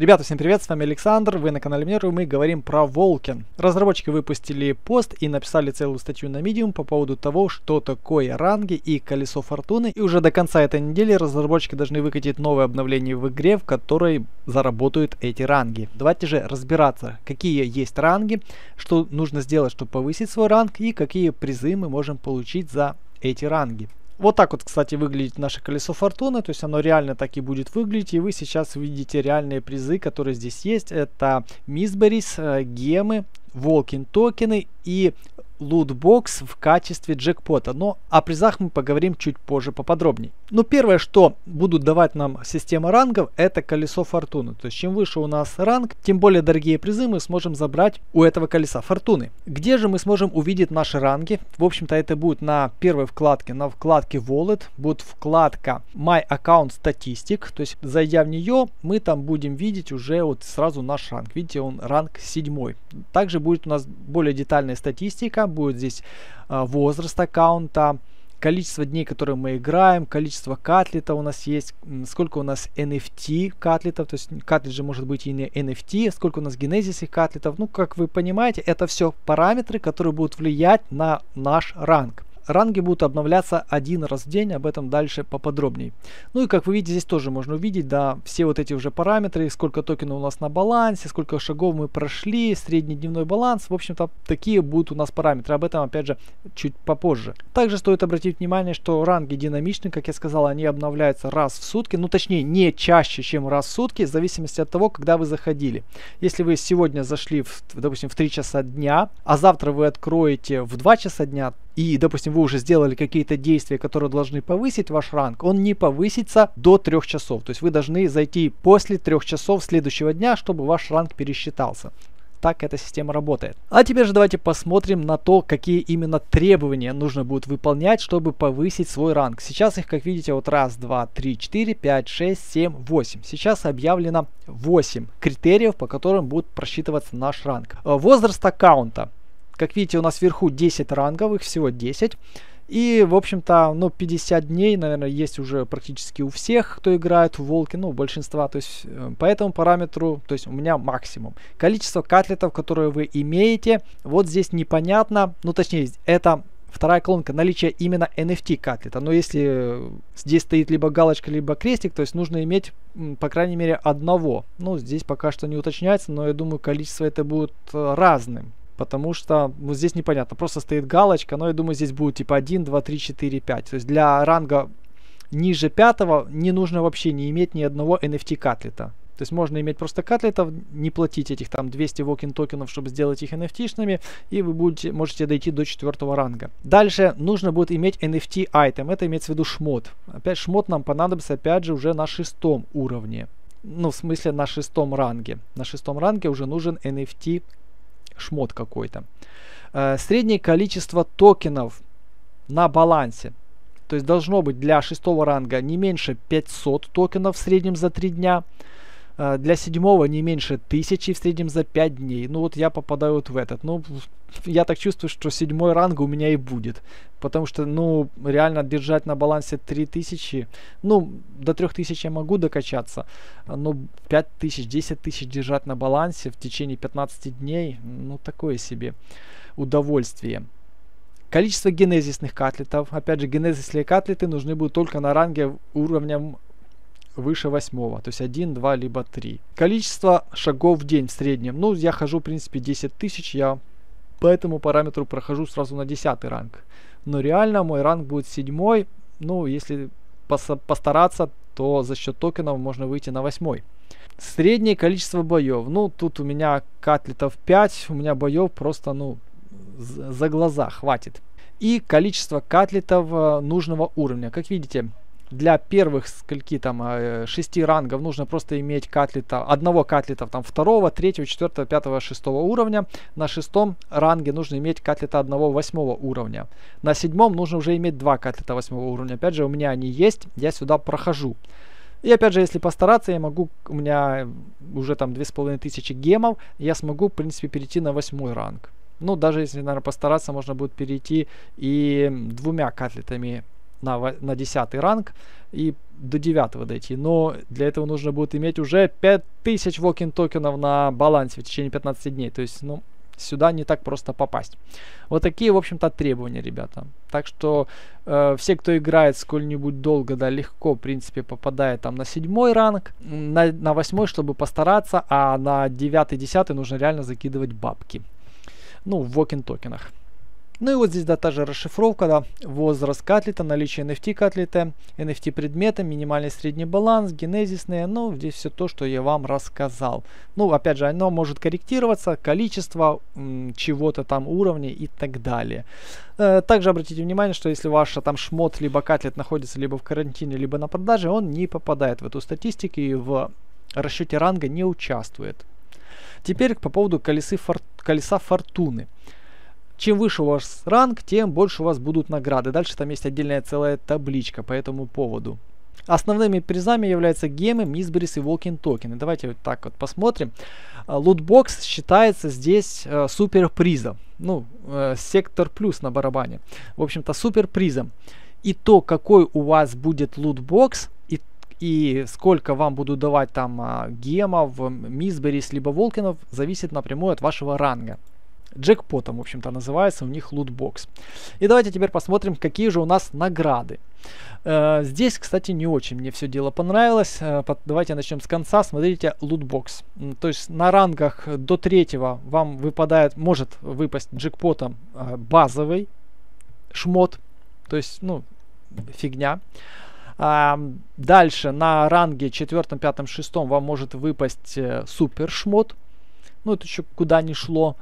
Ребята, всем привет, с вами Александр, вы на канале Мир, и мы говорим про Волкин. Разработчики выпустили пост и написали целую статью на Medium по поводу того, что такое ранги и колесо фортуны, и уже до конца этой недели разработчики должны выкатить новое обновление в игре, в которой заработают эти ранги. Давайте же разбираться, какие есть ранги, что нужно сделать, чтобы повысить свой ранг, и какие призы мы можем получить за эти ранги. Вот так вот, кстати, выглядит наше колесо фортуны, то есть оно реально так и будет выглядеть, и вы сейчас видите реальные призы, которые здесь есть. Это Мисберис, э, гемы, Волкин токены и лутбокс в качестве джекпота. Но о призах мы поговорим чуть позже поподробнее. Но ну, первое, что будут давать нам система рангов, это колесо фортуны. То есть чем выше у нас ранг, тем более дорогие призы мы сможем забрать у этого колеса фортуны. Где же мы сможем увидеть наши ранги? В общем-то это будет на первой вкладке, на вкладке Wallet, будет вкладка My Account Statistic. То есть зайдя в нее, мы там будем видеть уже вот сразу наш ранг. Видите, он ранг 7. Также будет у нас более детальная статистика будет здесь а, возраст аккаунта, количество дней, которые мы играем, количество катлета у нас есть, сколько у нас NFT катлетов, то есть катлет же может быть и не NFT, сколько у нас генезис их катлетов. Ну, как вы понимаете, это все параметры, которые будут влиять на наш ранг. Ранги будут обновляться один раз в день, об этом дальше поподробнее. Ну и как вы видите, здесь тоже можно увидеть, да, все вот эти уже параметры, сколько токенов у нас на балансе, сколько шагов мы прошли, средний дневной баланс, в общем-то, такие будут у нас параметры, об этом опять же чуть попозже. Также стоит обратить внимание, что ранги динамичны, как я сказал, они обновляются раз в сутки, ну точнее не чаще, чем раз в сутки, в зависимости от того, когда вы заходили. Если вы сегодня зашли, в, допустим, в 3 часа дня, а завтра вы откроете в 2 часа дня, и, допустим, вы уже сделали какие-то действия, которые должны повысить ваш ранг, он не повысится до 3 часов. То есть вы должны зайти после 3 часов следующего дня, чтобы ваш ранг пересчитался. Так эта система работает. А теперь же давайте посмотрим на то, какие именно требования нужно будет выполнять, чтобы повысить свой ранг. Сейчас их, как видите, вот раз, два, три, четыре, пять, шесть, семь, восемь. Сейчас объявлено 8 критериев, по которым будет просчитываться наш ранг. Э, возраст аккаунта. Как видите, у нас вверху 10 рангов, их всего 10. И, в общем-то, ну, 50 дней, наверное, есть уже практически у всех, кто играет в волки, ну, большинства, то есть э, по этому параметру, то есть у меня максимум. Количество катлетов, которые вы имеете, вот здесь непонятно, ну, точнее, это Вторая колонка наличие именно NFT катлета. Но если э, здесь стоит либо галочка, либо крестик, то есть нужно иметь по крайней мере одного. Ну, здесь пока что не уточняется, но я думаю количество это будет э, разным потому что ну, здесь непонятно. Просто стоит галочка, но я думаю, здесь будет типа 1, 2, 3, 4, 5. То есть для ранга ниже 5 не нужно вообще не иметь ни одного NFT катлета. То есть можно иметь просто катлетов, не платить этих там 200 вокен токенов, чтобы сделать их NFT-шными, и вы будете, можете дойти до четвертого ранга. Дальше нужно будет иметь NFT item, это имеется в виду шмот. Опять шмот нам понадобится опять же уже на шестом уровне. Ну, в смысле на шестом ранге. На шестом ранге уже нужен NFT шмот какой-то. Э, среднее количество токенов на балансе. То есть должно быть для шестого ранга не меньше 500 токенов в среднем за 3 дня. А, для седьмого не меньше тысячи в среднем за 5 дней. Ну вот я попадаю вот в этот. Ну, я так чувствую, что седьмой ранг у меня и будет. Потому что, ну, реально держать на балансе 3000, ну, до 3000 я могу докачаться, но 5000, 10 тысяч держать на балансе в течение 15 дней, ну, такое себе удовольствие. Количество генезисных катлетов. Опять же, генезисные катлеты нужны будут только на ранге уровнем выше восьмого, то есть 1, 2, либо 3. Количество шагов в день в среднем, ну я хожу в принципе 10 тысяч, я по этому параметру прохожу сразу на 10 ранг. Но реально мой ранг будет 7, ну если постараться, то за счет токенов можно выйти на 8. Среднее количество боев, ну тут у меня катлетов 5, у меня боев просто ну за глаза хватит. И количество катлетов э, нужного уровня. Как видите, для первых скольки там а, э, шести рангов нужно просто иметь катлита, одного катлита там второго, третьего, четвертого, пятого, шестого уровня. На шестом ранге нужно иметь катлита одного восьмого уровня. На седьмом нужно уже иметь два катлита восьмого уровня. Опять же, у меня они есть, я сюда прохожу. И опять же, если постараться, я могу, у меня уже там две с половиной тысячи гемов, я смогу, в принципе, перейти на восьмой ранг. Ну, даже если, наверное, постараться, можно будет перейти и двумя катлетами на, на 10 ранг и до 9 дойти. Но для этого нужно будет иметь уже 5000 вокин токенов на балансе в течение 15 дней. То есть, ну, сюда не так просто попасть. Вот такие, в общем-то, требования, ребята. Так что э, все, кто играет сколь-нибудь долго, да, легко, в принципе, попадает там на седьмой ранг, на, на восьмой, чтобы постараться, а на девятый, десятый нужно реально закидывать бабки. Ну, в вокин-токенах. Ну и вот здесь да, та же расшифровка, да, возраст котлета, наличие NFT котлета, NFT предметы минимальный средний баланс, генезисные, ну здесь все то, что я вам рассказал. Ну опять же, оно может корректироваться, количество чего-то там уровней и так далее. Э, также обратите внимание, что если ваш там шмот либо котлет находится либо в карантине, либо на продаже, он не попадает в эту статистику и в расчете ранга не участвует. Теперь по поводу колесы фор... колеса фортуны. Чем выше у вас ранг, тем больше у вас будут награды. Дальше там есть отдельная целая табличка по этому поводу. Основными призами являются гемы, мисберис и волкин токены. Давайте вот так вот посмотрим. А, лутбокс считается здесь э, суперпризом. Ну, э, сектор плюс на барабане. В общем-то, суперпризом. И то, какой у вас будет лутбокс, и, и сколько вам будут давать там э, гемов, мисберис, либо волкинов, зависит напрямую от вашего ранга джекпотом, в общем-то, называется у них лутбокс. И давайте теперь посмотрим, какие же у нас награды. Э, здесь, кстати, не очень мне все дело понравилось. Э, давайте начнем с конца. Смотрите, лутбокс. То есть на рангах до третьего вам выпадает, может выпасть джекпотом э, базовый шмот. То есть, ну, фигня. А, дальше на ранге четвертом, пятом, шестом вам может выпасть супер шмот. Ну, это еще куда ни шло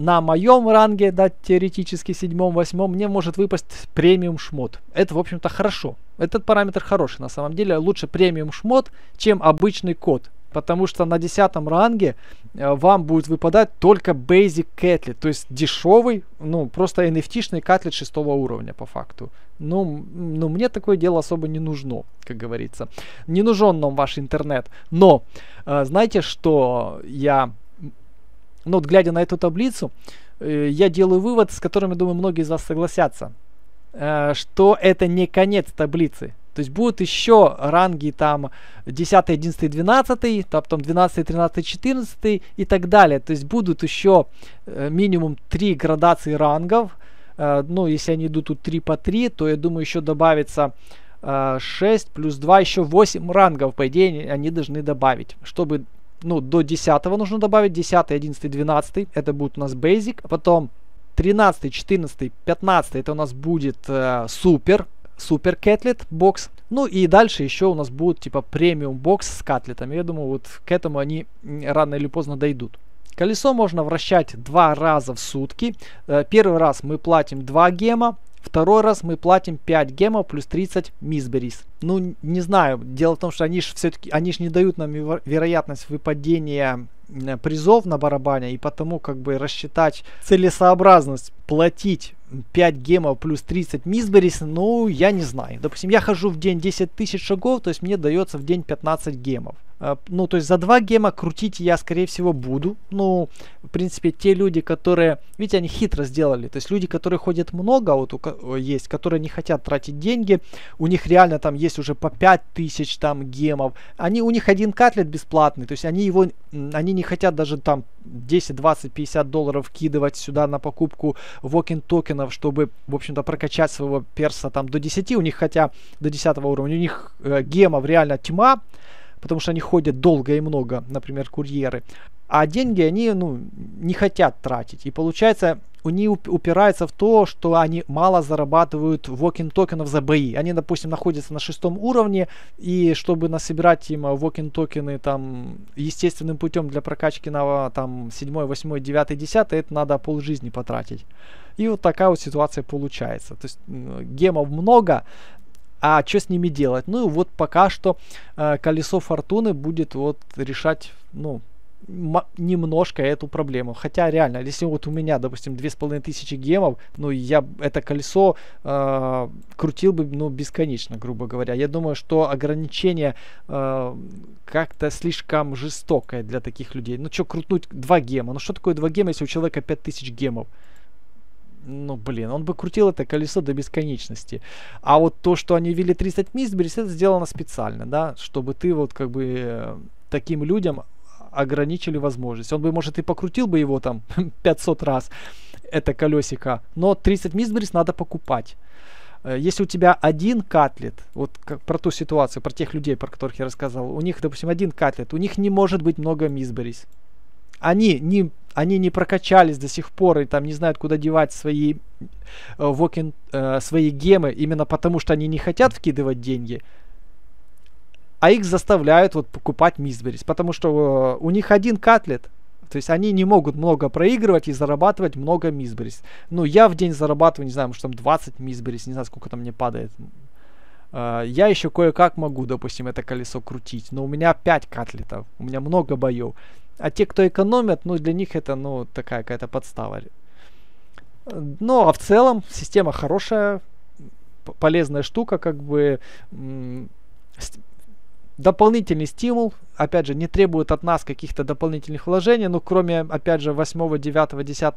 на моем ранге, да, теоретически седьмом, восьмом, мне может выпасть премиум шмот. Это, в общем-то, хорошо. Этот параметр хороший, на самом деле. Лучше премиум шмот, чем обычный код. Потому что на десятом ранге э, вам будет выпадать только basic catlет, то есть дешевый, ну, просто NFT-шный катлет шестого уровня, по факту. Ну, ну, мне такое дело особо не нужно, как говорится. Не нужен нам ваш интернет. Но э, знаете, что я но вот глядя на эту таблицу, э, я делаю вывод, с которым, я думаю, многие из вас согласятся, э, что это не конец таблицы. То есть будут еще ранги там 10, 11, 12, там, там 12, 13, 14 и так далее. То есть будут еще э, минимум 3 градации рангов. Э, ну, если они идут тут 3 по 3, то я думаю еще добавится 6 э, плюс 2, еще 8 рангов, по идее, они должны добавить, чтобы ну, до 10 нужно добавить, 10, 11, 12, это будет у нас basic, потом 13, 14, 15, это у нас будет э, супер, супер кэтлет бокс, ну и дальше еще у нас будут типа премиум бокс с катлетами, я думаю, вот к этому они рано или поздно дойдут. Колесо можно вращать два раза в сутки. Э, первый раз мы платим 2 гема, Второй раз мы платим 5 гемов плюс 30 мисберис. Ну, не знаю. Дело в том, что они же все-таки, они же не дают нам вероятность выпадения э, призов на барабане, и потому как бы рассчитать целесообразность платить 5 гемов плюс 30 мисберис, ну, я не знаю. Допустим, я хожу в день 10 тысяч шагов, то есть мне дается в день 15 гемов. А, ну, то есть за два гема крутить я, скорее всего, буду. Ну, в принципе, те люди, которые... Видите, они хитро сделали. То есть люди, которые ходят много, а вот у, есть, которые не хотят тратить деньги, у них реально там есть уже по 5000 там гемов. Они, у них один катлет бесплатный, то есть они его... Они не хотят даже там 10, 20, 50 долларов кидывать сюда на покупку вокин токенов, чтобы, в общем-то, прокачать своего перса там до 10. У них, хотя до 10 уровня, у них э, гемов реально тьма потому что они ходят долго и много, например, курьеры. А деньги они ну, не хотят тратить. И получается, они упираются в то, что они мало зарабатывают вокин токенов за бои. Они, допустим, находятся на шестом уровне, и чтобы насобирать им вокин а, токены там естественным путем для прокачки на а, там 7, 8, 9, 10, это надо пол жизни потратить. И вот такая вот ситуация получается. То есть гемов много, а что с ними делать? Ну вот пока что э, колесо фортуны будет вот решать, ну, немножко эту проблему. Хотя реально, если вот у меня, допустим, две с половиной тысячи гемов, ну я это колесо э, крутил бы ну, бесконечно, грубо говоря. Я думаю, что ограничение э, как-то слишком жестокое для таких людей. Ну что, крутнуть два гема? Ну что такое два гема, если у человека пять тысяч гемов? ну, блин, он бы крутил это колесо до бесконечности. А вот то, что они ввели 30 мисберис, это сделано специально, да, чтобы ты вот как бы э, таким людям ограничили возможность. Он бы, может, и покрутил бы его там 500 раз, это колесико, но 30 мисберис надо покупать. Э, если у тебя один катлет, вот как про ту ситуацию, про тех людей, про которых я рассказывал, у них, допустим, один катлет, у них не может быть много мисберис они не они не прокачались до сих пор и там не знают, куда девать свои вокин э, э, свои гемы, именно потому что они не хотят вкидывать деньги, а их заставляют вот покупать Мисберис, потому что э, у них один катлет, то есть они не могут много проигрывать и зарабатывать много Мисберис. Ну, я в день зарабатываю, не знаю, может там 20 Мисберис, не знаю, сколько там мне падает. Э, я еще кое-как могу, допустим, это колесо крутить, но у меня 5 катлетов, у меня много боев. А те, кто экономят, ну, для них это, ну, такая какая-то подстава. Ну, а в целом система хорошая, полезная штука, как бы дополнительный стимул, опять же, не требует от нас каких-то дополнительных вложений, ну, кроме, опять же, 8, 9, 10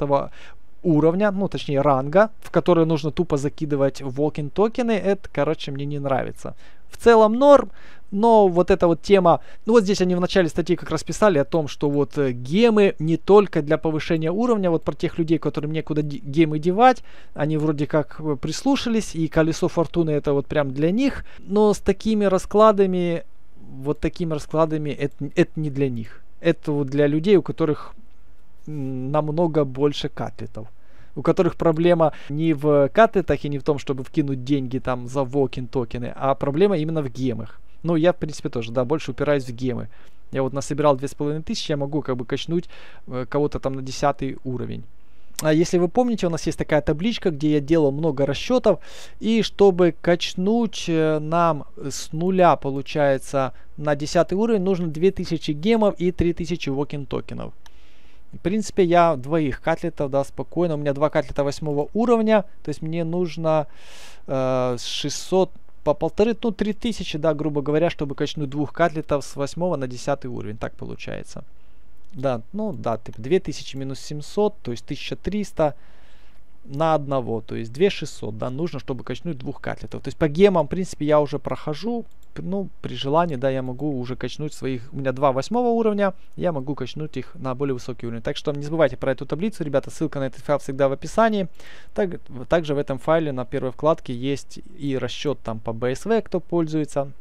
уровня, ну, точнее, ранга, в который нужно тупо закидывать волкин токены, это, короче, мне не нравится. В целом норм, но вот эта вот тема... Ну вот здесь они в начале статьи как раз писали о том, что вот э, гемы не только для повышения уровня, вот про тех людей, которым некуда гемы девать, они вроде как э, прислушались, и колесо фортуны это вот прям для них, но с такими раскладами, вот такими раскладами это, это не для них. Это вот для людей, у которых намного больше катлетов у которых проблема не в катетах и не в том, чтобы вкинуть деньги там за вокин токены, а проблема именно в гемах. Ну, я, в принципе, тоже, да, больше упираюсь в гемы. Я вот насобирал 2500, я могу как бы качнуть э, кого-то там на 10 уровень. А если вы помните, у нас есть такая табличка, где я делал много расчетов. И чтобы качнуть э, нам с нуля, получается, на 10 уровень, нужно 2000 гемов и 3000 вокин токенов. В принципе, я двоих катлетов, да, спокойно. У меня два катлета восьмого уровня, то есть мне нужно э, 600 по полторы, ну, 3000, да, грубо говоря, чтобы качнуть двух катлетов с восьмого на десятый уровень, так получается. Да, ну, да, типа 2000 минус 700, то есть 1300, на одного, то есть 2600, да, нужно, чтобы качнуть двух катлетов. То есть по гемам, в принципе, я уже прохожу, ну, при желании, да, я могу уже качнуть своих, у меня два восьмого уровня, я могу качнуть их на более высокий уровень. Так что не забывайте про эту таблицу, ребята, ссылка на этот файл всегда в описании. Так, также в этом файле на первой вкладке есть и расчет там по BSV, кто пользуется,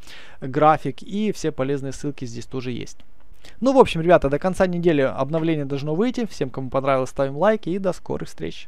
график и все полезные ссылки здесь тоже есть. Ну, в общем, ребята, до конца недели обновление должно выйти. Всем, кому понравилось, ставим лайки и до скорых встреч.